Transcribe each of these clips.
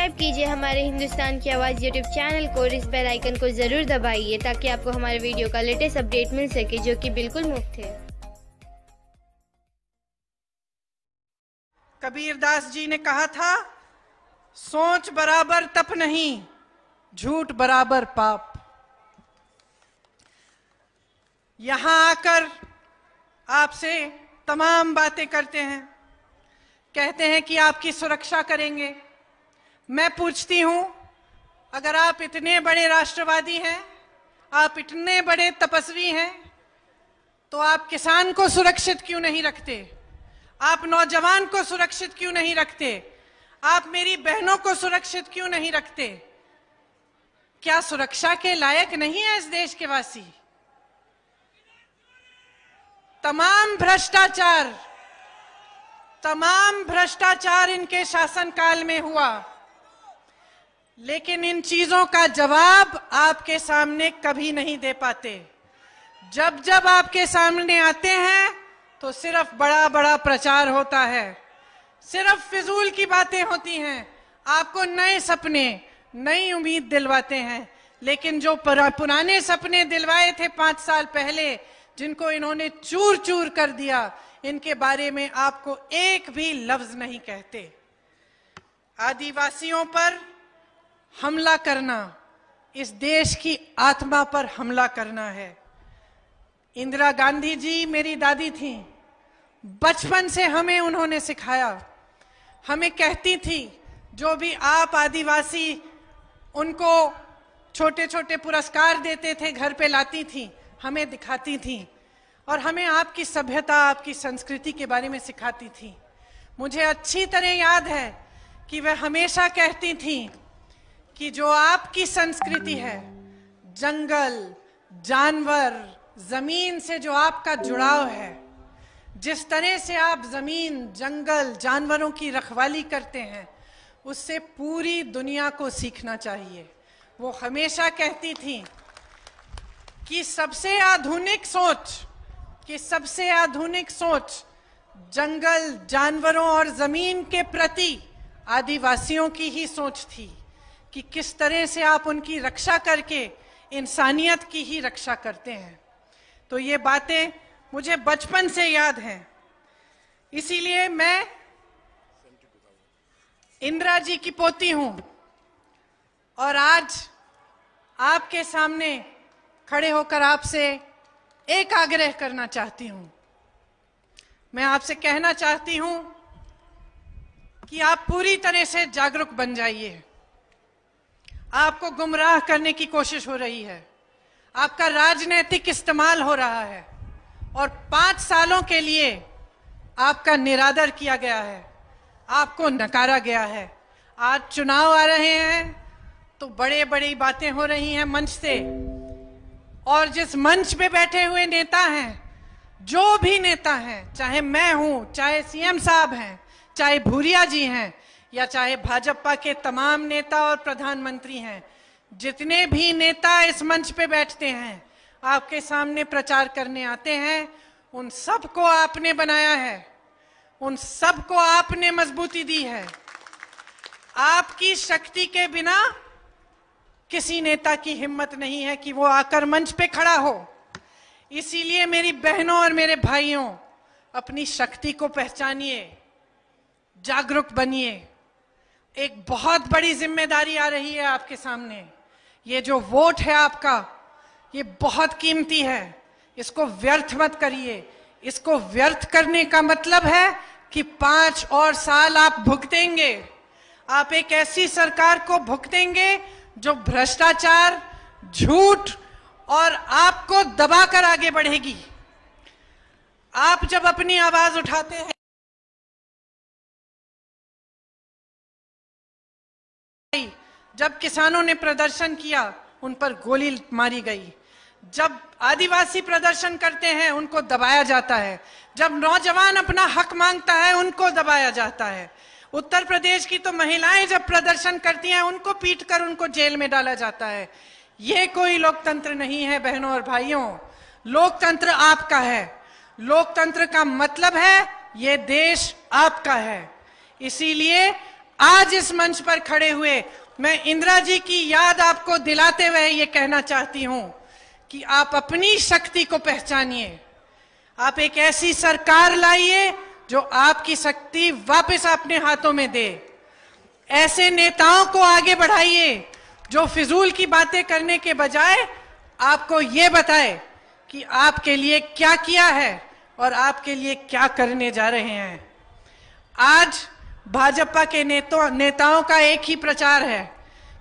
subscribe कीजिए हमारे हिंदुस्तान की आवाज़ यूट्यूब चैनल को और इस बेल आइकन को ज़रूर दबाइए ताकि आपको हमारे वीडियो का लेटेस्ट अपडेट मिल सके जो कि बिल्कुल मुफ्त है कबीर दास जी ने कहा था सोच बराबर तप नहीं झूठ बराबर पाप यहां आकर आपसे तमाम बातें करते हैं कहते हैं कि आपकी सुरक्षा करेंगे मैं पूछती हूं अगर आप इतने बड़े राष्ट्रवादी हैं आप इतने बड़े तपस्वी हैं तो आप किसान को सुरक्षित क्यों नहीं रखते आप नौजवान को सुरक्षित क्यों नहीं रखते आप मेरी बहनों को सुरक्षित क्यों नहीं रखते क्या सुरक्षा के लायक नहीं है इस देश के वासी तमाम भ्रष्टाचार तमाम भ्रष्टाचार इनके शासनकाल में हुआ लेकिन इन चीजों का जवाब आपके सामने कभी नहीं दे पाते जब जब आपके सामने आते हैं तो सिर्फ बड़ा बड़ा प्रचार होता है सिर्फ फिजूल की बातें होती हैं आपको नए सपने नई उम्मीद दिलवाते हैं लेकिन जो पुराने सपने दिलवाए थे पांच साल पहले जिनको इन्होंने चूर चूर कर दिया इनके बारे में आपको एक भी लफ्ज नहीं कहते आदिवासियों पर हमला करना इस देश की आत्मा पर हमला करना है इंदिरा गांधी जी मेरी दादी थी बचपन से हमें उन्होंने सिखाया हमें कहती थी जो भी आप आदिवासी उनको छोटे छोटे पुरस्कार देते थे घर पे लाती थी हमें दिखाती थी और हमें आपकी सभ्यता आपकी संस्कृति के बारे में सिखाती थी मुझे अच्छी तरह याद है कि वह हमेशा कहती थी कि जो आपकी संस्कृति है जंगल जानवर जमीन से जो आपका जुड़ाव है जिस तरह से आप जमीन जंगल जानवरों की रखवाली करते हैं उससे पूरी दुनिया को सीखना चाहिए वो हमेशा कहती थी कि सबसे आधुनिक सोच कि सबसे आधुनिक सोच जंगल जानवरों और जमीन के प्रति आदिवासियों की ही सोच थी कि किस तरह से आप उनकी रक्षा करके इंसानियत की ही रक्षा करते हैं तो ये बातें मुझे बचपन से याद हैं इसीलिए मैं इंदिरा जी की पोती हूं और आज आपके सामने खड़े होकर आपसे एक आग्रह करना चाहती हूं मैं आपसे कहना चाहती हूं कि आप पूरी तरह से जागरूक बन जाइए आपको गुमराह करने की कोशिश हो रही है आपका राजनीतिक इस्तेमाल हो रहा है और पांच सालों के लिए आपका निरादर किया गया है आपको नकारा गया है आज चुनाव आ रहे हैं तो बड़े बड़ी बातें हो रही हैं मंच से और जिस मंच पे बैठे हुए नेता हैं जो भी नेता हैं चाहे मैं हूं चाहे सीएम साहब हैं चाहे भूरिया जी हैं या चाहे भाजपा के तमाम नेता और प्रधानमंत्री हैं जितने भी नेता इस मंच पे बैठते हैं आपके सामने प्रचार करने आते हैं उन सबको आपने बनाया है उन सबको आपने मजबूती दी है आपकी शक्ति के बिना किसी नेता की हिम्मत नहीं है कि वो आकर मंच पे खड़ा हो इसीलिए मेरी बहनों और मेरे भाइयों अपनी शक्ति को पहचानिए जागरूक बनिए एक बहुत बड़ी जिम्मेदारी आ रही है आपके सामने ये जो वोट है आपका ये बहुत कीमती है इसको व्यर्थ मत करिए इसको व्यर्थ करने का मतलब है कि पांच और साल आप भुगतेंगे आप एक ऐसी सरकार को भुगतेंगे जो भ्रष्टाचार झूठ और आपको दबाकर आगे बढ़ेगी आप जब अपनी आवाज उठाते हैं जब किसानों ने प्रदर्शन किया उन पर गोली मारी गई जब आदिवासी प्रदर्शन करते हैं उनको दबाया जाता है जब नौजवान अपना हक मांगता है उनको दबाया जाता है उत्तर प्रदेश की तो महिलाएं जब प्रदर्शन करती हैं उनको पीट कर उनको जेल में डाला जाता है ये कोई लोकतंत्र नहीं है बहनों और भाइयों लोकतंत्र आपका है लोकतंत्र का मतलब है ये देश आपका है इसीलिए आज इस मंच पर खड़े हुए मैं इंदिरा जी की याद आपको दिलाते हुए ये कहना चाहती हूं कि आप अपनी शक्ति को पहचानिए आप एक ऐसी सरकार लाइए जो आपकी शक्ति वापस अपने हाथों में दे ऐसे नेताओं को आगे बढ़ाइए जो फिजूल की बातें करने के बजाय आपको ये बताए कि आपके लिए क्या किया है और आपके लिए क्या करने जा रहे हैं आज भाजपा के नेतो नेताओं का एक ही प्रचार है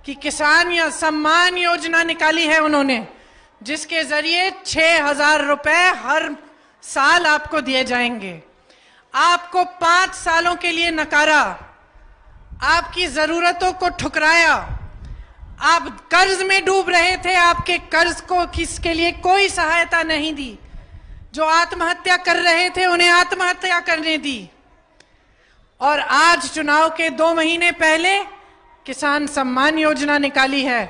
कि किसान या सम्मान योजना निकाली है उन्होंने जिसके जरिए छह हजार रुपये हर साल आपको दिए जाएंगे आपको पाँच सालों के लिए नकारा आपकी ज़रूरतों को ठुकराया आप कर्ज में डूब रहे थे आपके कर्ज को किसके लिए कोई सहायता नहीं दी जो आत्महत्या कर रहे थे उन्हें आत्महत्या करने दी और आज चुनाव के दो महीने पहले किसान सम्मान योजना निकाली है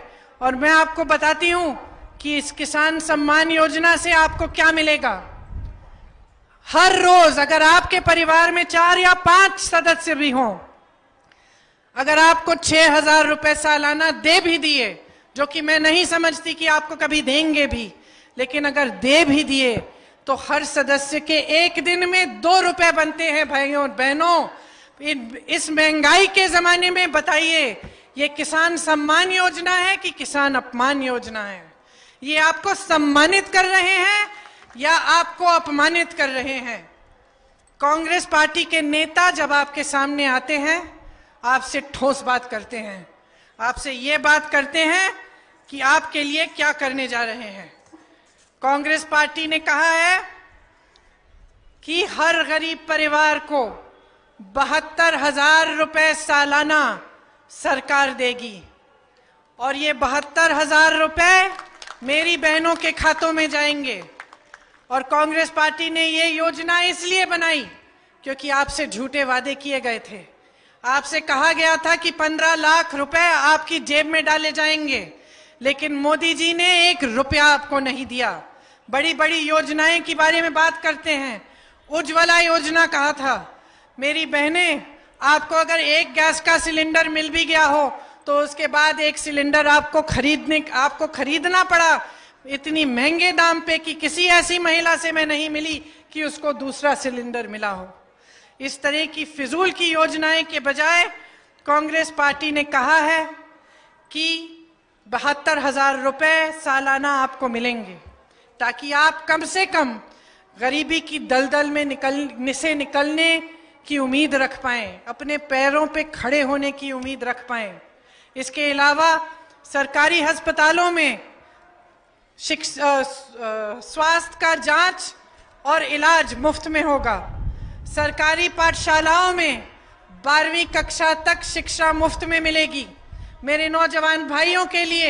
और मैं आपको बताती हूं कि इस किसान सम्मान योजना से आपको क्या मिलेगा हर रोज अगर आपके परिवार में चार या पांच सदस्य भी हों अगर आपको छह हजार रुपए सालाना दे भी दिए जो कि मैं नहीं समझती कि आपको कभी देंगे भी लेकिन अगर दे भी दिए तो हर सदस्य के एक दिन में दो रुपए बनते हैं भाइयों और बहनों इस महंगाई के जमाने में बताइए ये किसान सम्मान योजना है कि किसान अपमान योजना है ये आपको सम्मानित कर रहे हैं या आपको अपमानित कर रहे हैं कांग्रेस पार्टी के नेता जब आपके सामने आते हैं आपसे ठोस बात करते हैं आपसे ये बात करते हैं कि आपके लिए क्या करने जा रहे हैं कांग्रेस पार्टी ने कहा है कि हर गरीब परिवार को बहत्तर हजार रुपये सालाना सरकार देगी और ये बहत्तर हजार रुपये मेरी बहनों के खातों में जाएंगे और कांग्रेस पार्टी ने ये योजना इसलिए बनाई क्योंकि आपसे झूठे वादे किए गए थे आपसे कहा गया था कि पंद्रह लाख रुपए आपकी जेब में डाले जाएंगे लेकिन मोदी जी ने एक रुपया आपको नहीं दिया बड़ी बड़ी योजनाएं के बारे में बात करते हैं उज्ज्वला योजना कहा था मेरी बहनें आपको अगर एक गैस का सिलेंडर मिल भी गया हो तो उसके बाद एक सिलेंडर आपको खरीदने आपको खरीदना पड़ा इतनी महंगे दाम पे कि किसी ऐसी महिला से मैं नहीं मिली कि उसको दूसरा सिलेंडर मिला हो इस तरह की फिजूल की योजनाएं के बजाय कांग्रेस पार्टी ने कहा है कि बहत्तर हजार रुपये सालाना आपको मिलेंगे ताकि आप कम से कम गरीबी की दलदल में निकल से निकलने की उम्मीद रख पाए अपने पैरों पे खड़े होने की उम्मीद रख पाए इसके अलावा सरकारी अस्पतालों में शिक्षा स्वास्थ्य का जांच और इलाज मुफ्त में होगा सरकारी पाठशालाओं में बारहवीं कक्षा तक शिक्षा मुफ्त में मिलेगी मेरे नौजवान भाइयों के लिए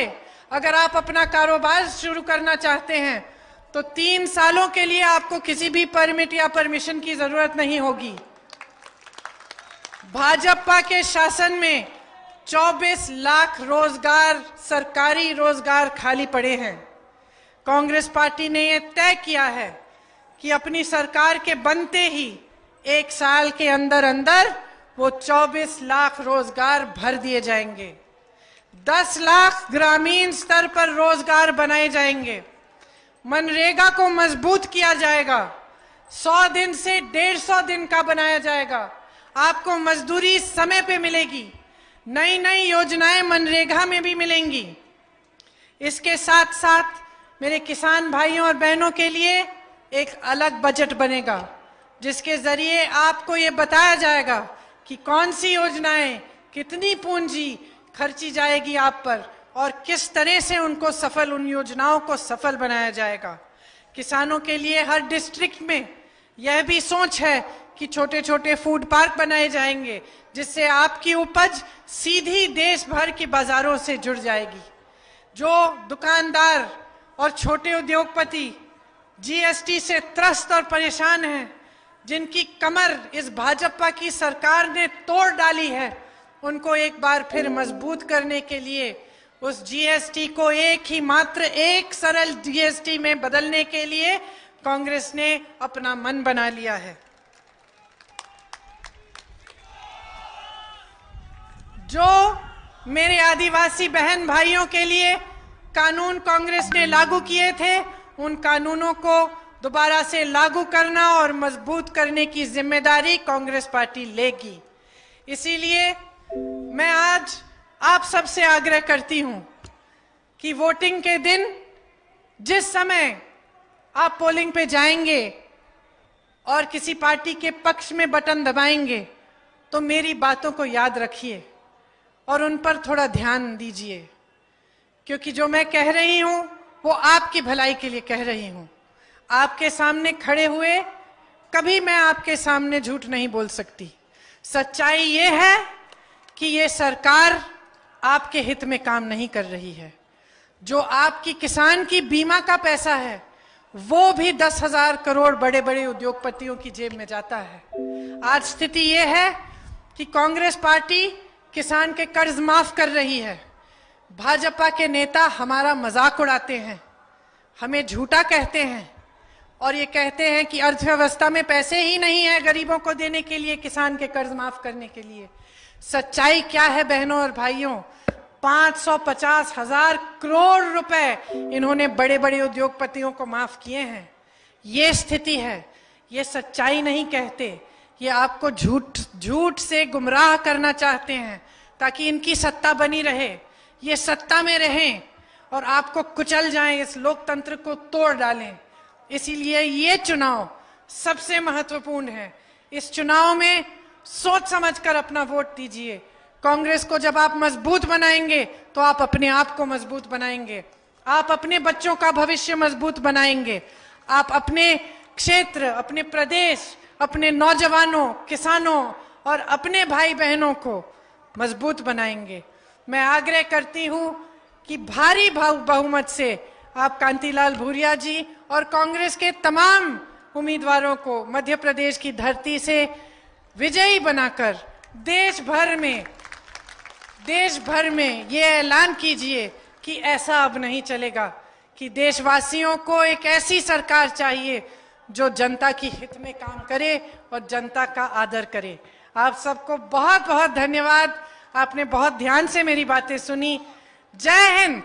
अगर आप अपना कारोबार शुरू करना चाहते हैं तो तीन सालों के लिए आपको किसी भी परमिट या परमिशन की ज़रूरत नहीं होगी भाजपा के शासन में 24 लाख रोजगार सरकारी रोजगार खाली पड़े हैं कांग्रेस पार्टी ने यह तय किया है कि अपनी सरकार के बनते ही एक साल के अंदर अंदर वो 24 लाख रोजगार भर दिए जाएंगे 10 लाख ग्रामीण स्तर पर रोजगार बनाए जाएंगे मनरेगा को मजबूत किया जाएगा 100 दिन से 150 दिन का बनाया जाएगा आपको मजदूरी समय पे मिलेगी नई नई योजनाएं मनरेगा में भी मिलेंगी इसके साथ साथ मेरे किसान भाइयों और बहनों के लिए एक अलग बजट बनेगा जिसके ज़रिए आपको ये बताया जाएगा कि कौन सी योजनाएं कितनी पूंजी खर्ची जाएगी आप पर और किस तरह से उनको सफल उन योजनाओं को सफल बनाया जाएगा किसानों के लिए हर डिस्ट्रिक्ट में यह भी सोच है कि छोटे छोटे फूड पार्क बनाए जाएंगे जिससे आपकी उपज सीधी देश भर की बाजारों से जुड़ जाएगी जो दुकानदार और छोटे उद्योगपति जीएसटी से त्रस्त और परेशान हैं जिनकी कमर इस भाजपा की सरकार ने तोड़ डाली है उनको एक बार फिर मजबूत करने के लिए उस जीएसटी को एक ही मात्र एक सरल जीएसटी में बदलने के लिए कांग्रेस ने अपना मन बना लिया है जो मेरे आदिवासी बहन भाइयों के लिए कानून कांग्रेस ने लागू किए थे उन कानूनों को दोबारा से लागू करना और मजबूत करने की जिम्मेदारी कांग्रेस पार्टी लेगी इसीलिए मैं आज आप सबसे आग्रह करती हूं कि वोटिंग के दिन जिस समय आप पोलिंग पे जाएंगे और किसी पार्टी के पक्ष में बटन दबाएंगे तो मेरी बातों को याद रखिए और उन पर थोड़ा ध्यान दीजिए क्योंकि जो मैं कह रही हूं वो आपकी भलाई के लिए कह रही हूं आपके सामने खड़े हुए कभी मैं आपके सामने झूठ नहीं बोल सकती सच्चाई ये है कि ये सरकार आपके हित में काम नहीं कर रही है जो आपकी किसान की बीमा का पैसा है वो भी दस हजार करोड़ बड़े बड़े उद्योगपतियों की जेब में जाता है आज स्थिति यह है कि कांग्रेस पार्टी किसान के कर्ज माफ कर रही है भाजपा के नेता हमारा मजाक उड़ाते हैं हमें झूठा कहते हैं और ये कहते हैं कि अर्थव्यवस्था में पैसे ही नहीं है गरीबों को देने के लिए किसान के कर्ज माफ करने के लिए सच्चाई क्या है बहनों और भाइयों पाँच सौ पचास हजार करोड़ रुपए इन्होंने बड़े बड़े उद्योगपतियों को माफ किए हैं ये स्थिति है ये सच्चाई नहीं कहते ये आपको झूठ झूठ से गुमराह करना चाहते हैं ताकि इनकी सत्ता बनी रहे ये सत्ता में रहें और आपको कुचल जाएं इस लोकतंत्र को तोड़ डालें इसीलिए ये चुनाव सबसे महत्वपूर्ण है इस चुनाव में सोच समझकर अपना वोट दीजिए कांग्रेस को जब आप मजबूत बनाएंगे तो आप अपने आप को मजबूत बनाएंगे आप अपने बच्चों का भविष्य मजबूत बनाएंगे आप अपने क्षेत्र अपने प्रदेश अपने नौजवानों किसानों और अपने भाई बहनों को मजबूत बनाएंगे मैं आग्रह करती हूँ कि भारी बहुमत से आप कांतिलाल भूरिया जी और कांग्रेस के तमाम उम्मीदवारों को मध्य प्रदेश की धरती से विजयी बनाकर देश भर में देश भर में ये ऐलान कीजिए कि ऐसा अब नहीं चलेगा कि देशवासियों को एक ऐसी सरकार चाहिए जो जनता की हित में काम करे और जनता का आदर करे आप सबको बहुत बहुत धन्यवाद आपने बहुत ध्यान से मेरी बातें सुनी जय हिंद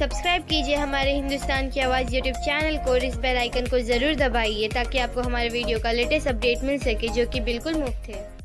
सब्सक्राइब कीजिए हमारे हिंदुस्तान की आवाज़ यूट्यूब चैनल को और इस बेल आइकन को ज़रूर दबाइए ताकि आपको हमारे वीडियो का लेटेस्ट अपडेट मिल सके जो कि बिल्कुल मुफ्त है